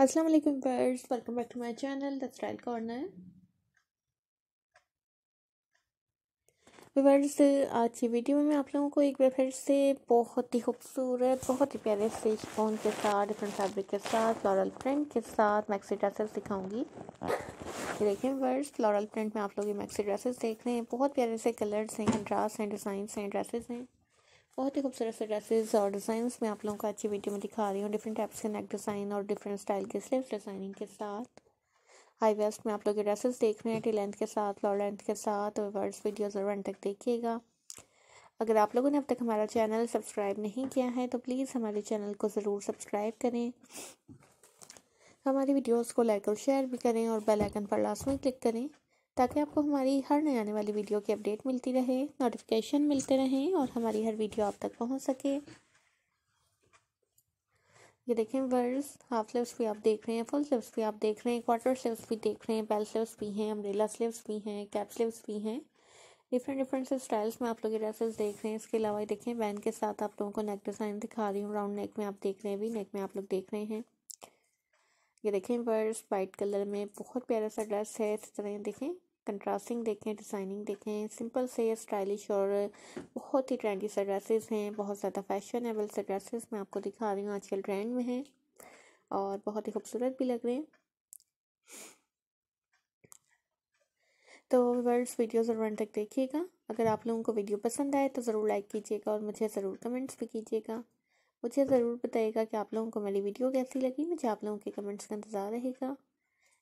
अस्सलाम वालेकुम friends welcome back to my channel the style corner friends आज की वीडियो में मैं आप लोगों को एक बार फिर से बहुत ही खूबसूरत बहुत ही प्यारे से शिफोन के साथ डिफरेंट फैब्रिक के साथ फ्लोरल प्रिंट के साथ मैक्सी ड्रेसेस दिखाऊंगी ये देखें वर्स फ्लोरल प्रिंट में आप लोग ये मैक्सी ड्रेसेस देख रहे हैं बहुत प्यारे से कलर्स हैं ड्रास हैं डिज़ाइंस हैं ड्रेसेस हैं बहुत ही खूबसूरत से ड्रेसेस और डिज़ाइन में आप लोगों को अच्छी वीडियो में दिखा रही हूँ डिफरेंट टाइप्स के नेक डिज़ाइन और डिफरेंट स्टाइल के स्लीव्स डिज़ाइनिंग के साथ हाई वेस्ट में आप लोग ड्रेसेस देख रहे हैं टी लेंथ के साथ लॉ लेंथ के साथ और वर्ड्स वीडियो ज़रूर अंत तक देखिएगा अगर आप लोगों ने अब तक हमारा चैनल सब्सक्राइब नहीं किया है तो प्लीज़ हमारे चैनल को ज़रूर सब्सक्राइब करें हमारी वीडियोस को लाइक और शेयर भी करें और बेल आइकन पर लास्ट में क्लिक करें ताकि आपको हमारी हर नए आने वाली वीडियो की अपडेट मिलती रहे नोटिफिकेशन मिलते रहें और हमारी हर वीडियो आप तक पहुंच सके ये देखें वर्ड्स हाफ स्लीव्स भी आप देख रहे हैं फुल स्लीव्स भी आप देख रहे हैं क्वार्टर स्लीव्स भी देख रहे हैं बेल स्लीव्स भी हैं अम्ब्रेला स्लीव्स भी हैं कैप स्लीव्स भी हैं डिफरेंट डिफरेंट से स्टाइल्स में आप लोग ये ड्रेसेस देख रहे हैं इसके अलावा ये देखें बैन के साथ आप लोगों को नेक डिज़ाइन दिखा रही हूँ राउंड नेक में आप देख रहे हैं भी नेक में आप लोग देख रहे हैं ये देखें वर्ड्स वाइट कलर में बहुत प्यारा सा ड्रेस है इस तरह देखें कंट्रास्टिंग देखें डिज़ाइनिंग देखें सिंपल से स्टाइलिश और बहुत ही ट्रेंडी से ड्रेसेस हैं बहुत ज़्यादा फैशनेबल से ड्रेसेस मैं आपको दिखा रही हूँ आजकल ट्रेंड में हैं और बहुत ही खूबसूरत भी लग रहे हैं तो वर्ल्ड्स वीडियो ज़रूर अंत तक देखिएगा अगर आप लोगों को वीडियो पसंद आए तो ज़रूर लाइक कीजिएगा और मुझे ज़रूर कमेंट्स भी कीजिएगा मुझे ज़रूर बताइएगा कि आप लोगों को मेरी वीडियो कैसी लगी मुझे आप लोगों के कमेंट्स का इंतज़ार रहेगा